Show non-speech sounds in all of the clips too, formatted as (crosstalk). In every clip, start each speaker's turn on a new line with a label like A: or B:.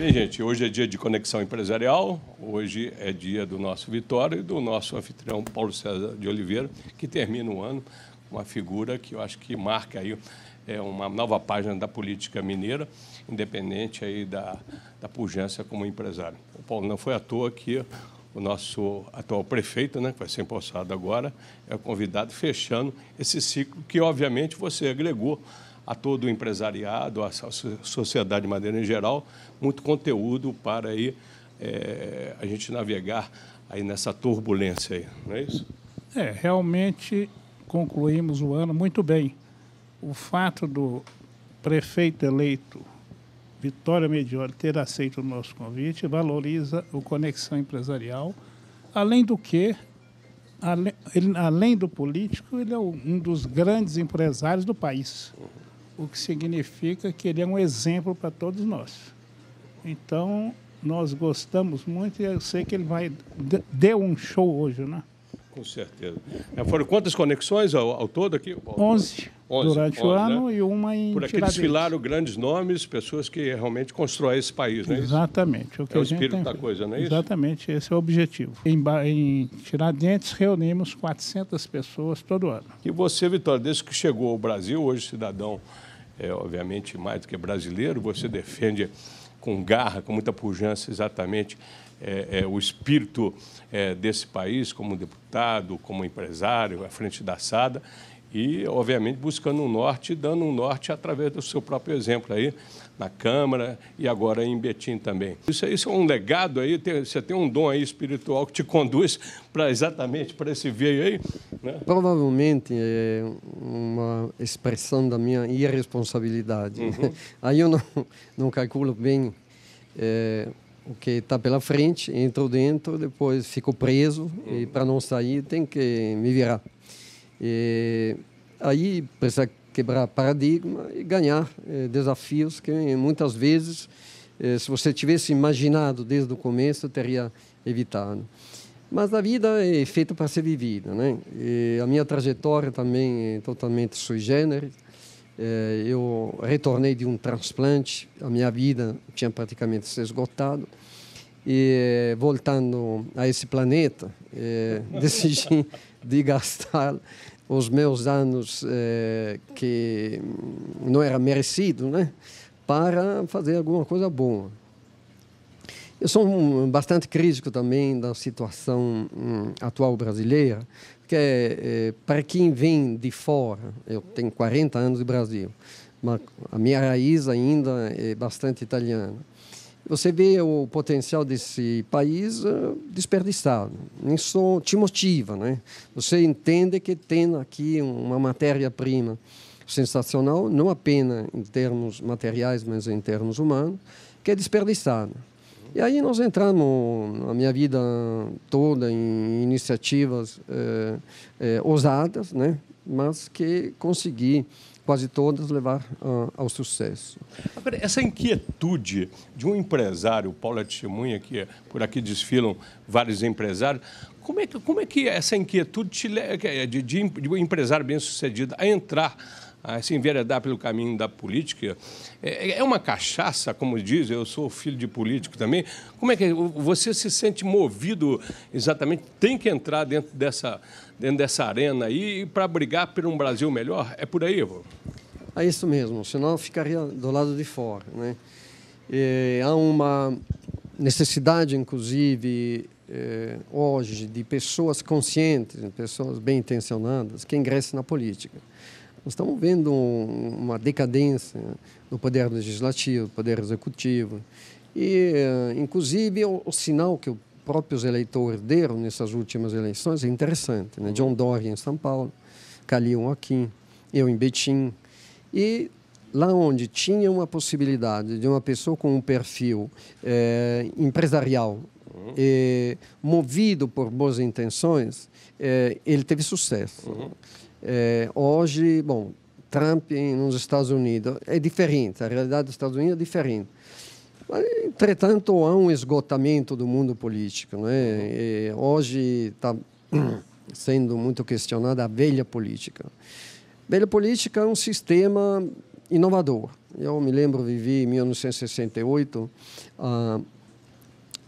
A: Bem, gente, hoje é dia de conexão empresarial, hoje é dia do nosso Vitório e do nosso anfitrião Paulo César de Oliveira, que termina o ano com uma figura que eu acho que marca aí é, uma nova página da política mineira, independente aí da, da pujança como empresário. O Paulo não foi à toa que o nosso atual prefeito, né, que vai ser empossado agora, é convidado fechando esse ciclo que, obviamente, você agregou a todo o empresariado, à sociedade de maneira em geral, muito conteúdo para aí, é, a gente navegar aí nessa turbulência. Aí, não é isso?
B: É, realmente concluímos o ano muito bem. O fato do prefeito eleito Vitória Medioli ter aceito o nosso convite valoriza o Conexão Empresarial, além do que, além, ele, além do político, ele é um dos grandes empresários do país o que significa que ele é um exemplo para todos nós. Então, nós gostamos muito e eu sei que ele vai deu um show hoje, né?
A: Com certeza. Foram quantas conexões ao, ao todo aqui? Onze, durante 11, o né? ano né?
B: e uma em Por aqui desfilaram
A: grandes nomes, pessoas que realmente constroem esse país, não é Exatamente.
B: Isso? O que é o espírito tem... da coisa, não é Exatamente, isso? esse é o objetivo. Em, em Tiradentes reunimos 400 pessoas todo ano.
A: E você, Vitória, desde que chegou ao Brasil, hoje cidadão é, obviamente, mais do que brasileiro, você defende com garra, com muita pujança, exatamente é, é, o espírito é, desse país, como deputado, como empresário, à frente da SADA e, obviamente, buscando um norte, dando um norte através do seu próprio exemplo aí, na Câmara e agora em Betim também. Isso, isso é um legado aí, tem, você tem um dom aí espiritual que te conduz para exatamente para esse veio aí? Né?
C: Provavelmente é uma expressão da minha irresponsabilidade. Uhum. (laughs) Aí eu não, não calculo bem é, o que está pela frente, entro dentro, depois fico preso uhum. e para não sair tem que me virar. E aí precisa quebrar paradigma e ganhar eh, desafios que muitas vezes, eh, se você tivesse imaginado desde o começo, teria evitado. Mas a vida é feita para ser vivida, né? E a minha trajetória também é totalmente sui generis. Eh, eu retornei de um transplante, a minha vida tinha praticamente se esgotado. E voltando a esse planeta, (laughs) decidi de gastar (laughs) os meus anos eh, que não era merecido, né? Para fazer alguma coisa boa. Eu sou um, bastante crítico também da situação hum, atual brasileira, porque é eh, para quem vem de fora, eu tenho 40 anos de Brasil, mas a minha raiz ainda é bastante italiana. Você vê o potencial desse país eh, desperdiçado. Isso te motiva, né? Você entende que tem aqui uma matéria-prima sensacional, não apenas em termos materiais, mas em termos humanos, que é desperdiçada. E aí nós entramos, na minha vida toda, em iniciativas eh, eh, ousadas, né? mas que consegui quase todas, levar uh, ao sucesso.
A: Agora, essa inquietude de um empresário, o Paulo é testemunha que por aqui desfilam vários empresários, como é que, como é que essa inquietude te, é de, de, de um empresário bem-sucedido a entrar a ah, se enveredar pelo caminho da política. É, é, é, uma cachaça, como diz, eu sou filho de político também. Como é que você se sente movido exatamente? Tem que entrar dentro dessa, dentro dessa arena aí para brigar por um Brasil melhor? É por aí, Ivo?
C: É isso mesmo, senão eu ficaria do lado de fora. Né? E é, há uma necessidade, inclusive, hoje, de pessoas conscientes, pessoas bem intencionadas, que ingressem na política. Nós estamos vendo um, uma decadência do poder legislativo, do poder executivo. E, eh, inclusive, o, o sinal que os próprios eleitores deram nessas últimas eleições é interessante. Né? John Dory em São Paulo, Calil aqui, eu em Betim. E lá onde tinha uma possibilidade de uma pessoa com um perfil é, empresarial é, movido por boas intenções, é, ele teve sucesso. Uhum. É, hoje, bom, Trump nos Estados Unidos é diferente, a realidade dos Estados Unidos é diferente. Mas, entretanto, há um esgotamento do mundo político. Né? E hoje está (clears throat) sendo muito questionada a velha política. A velha política é um sistema inovador. Eu me lembro, vivi em 1968 a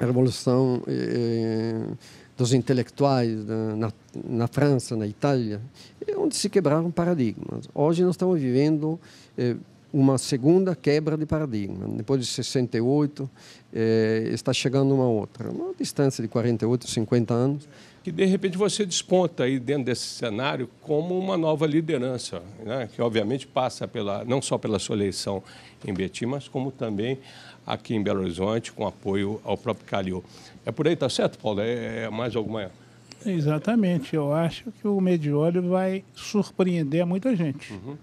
C: Revolução. Eh, dos intelectuais na, na, na, França, na Itália, é onde se quebraram paradigmas. Hoje nós estamos vivendo eh, uma segunda quebra de paradigma. Depois de 68, eh, está chegando uma outra, uma distância de 48, 50 anos
A: que de repente você desponta aí dentro desse cenário como uma nova liderança, né? que obviamente passa pela, não só pela sua eleição em Betim, mas como também aqui em Belo Horizonte, com apoio ao próprio Calil. É por aí, tá certo, Paulo? É, é, mais alguma.
B: Exatamente. Eu acho que o Mediolho vai surpreender muita gente. Uhum.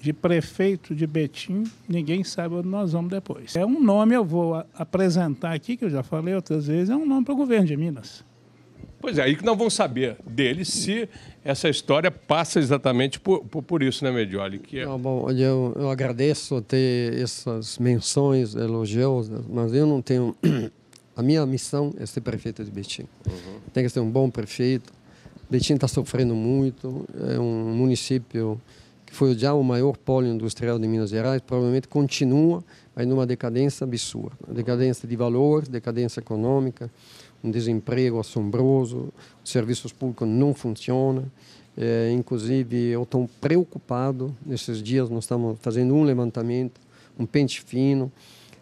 B: De prefeito de Betim, ninguém sabe onde nós vamos depois. É um nome, eu vou apresentar aqui, que eu já falei outras vezes, é um nome para o governo de Minas
A: Pois é, aí que não vão saber dele se essa história passa exatamente por, por, por isso, né, Medioli? Que
C: é... não, bom, eu, eu agradeço ter essas menções, elogios, né, mas eu não tenho. (clears throat) A minha missão é ser prefeito de Betim. Uhum. Tem que ser um bom prefeito. Betim está sofrendo muito, é um município que foi já o maior polo industrial de Minas Gerais, provavelmente continua aí numa decadência absurda decadência de valor, decadência econômica um desemprego assombroso, os serviços públicos não funcionam. É, eh, inclusive, eu estou preocupado. Nesses dias, nós estamos fazendo um levantamento, um pente fino.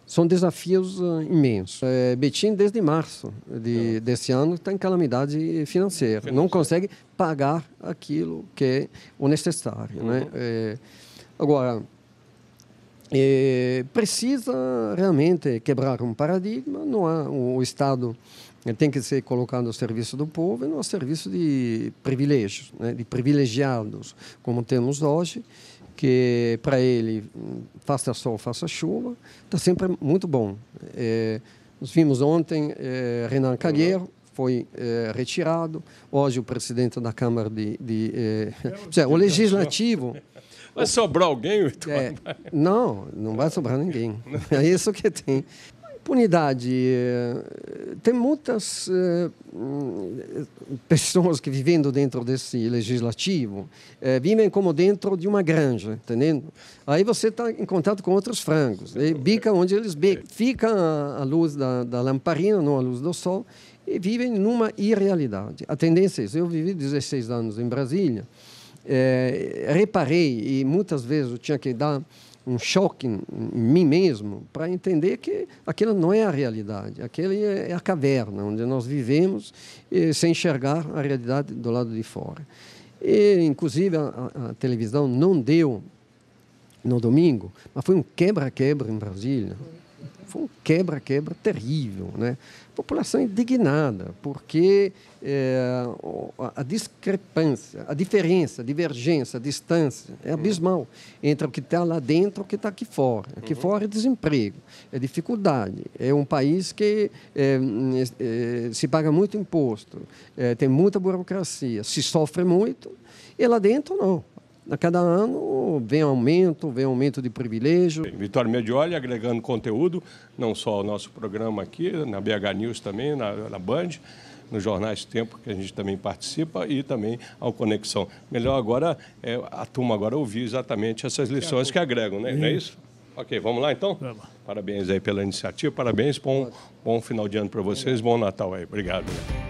C: São desafios uh, imensos. É, Betim, desde março de, é. desse ano, está em calamidade financeira. financeira. Não consegue pagar aquilo que é o necessário. Né? Uhum. Né? agora, e é, precisa realmente quebrar um paradigma, não há, o Estado eh, tem que ser colocado ao serviço do povo e não ao serviço de privilégios, né, de privilegiados, como temos hoje, que para ele, hum, faça sol, faça chuva, está sempre muito bom. É, nós vimos ontem é, Renan Calheiro, foi é, retirado, hoje o presidente da Câmara de... de é, (laughs) é o legislativo... Vai sobrar alguém, Vitor? É, não, não vai sobrar ninguém. (laughs) É isso que tem. Impunidade. Eh, tem muitas eh, pessoas que vivendo dentro desse legislativo eh, vivem como dentro de uma granja, entendendo? Aí você está em contato com outros frangos. E bica onde eles bicam. É. Fica a luz da, da lamparina, não a luz do sol, e vivem numa irrealidade. A tendência é isso. Eu vivi 16 anos em Brasília é, reparei, e muitas vezes eu tinha que dar um choque em, mim mesmo para entender que aquilo não é a realidade, aquele é, é a caverna onde nós vivemos e, sem enxergar a realidade do lado de fora. E, inclusive, a, a televisão não deu no domingo, mas foi um quebra-quebra em Brasília. Foi um quebra-quebra terrível. Né? População indignada, porque é, a discrepância, a diferença, a divergência, a distância é abismal entre o que está lá dentro e o que está aqui fora. Aqui uhum. fora é desemprego, é dificuldade, é um país que é, é, se paga muito imposto, é, tem muita burocracia, se sofre muito. E lá dentro, não. A cada ano vem aumento, vem aumento de privilégio.
A: Vitória Medioli agregando conteúdo, não só ao nosso programa aqui, na BH News também, na, na Band, nos jornais Tempo, que a gente também participa, e também ao Conexão. Melhor agora, é, a turma agora ouvir exatamente essas lições que agregam, né? não é isso? Ok, vamos lá então? Vamos. Parabéns aí pela iniciativa, parabéns, bom, bom final de ano para vocês, bom Natal aí. Obrigado.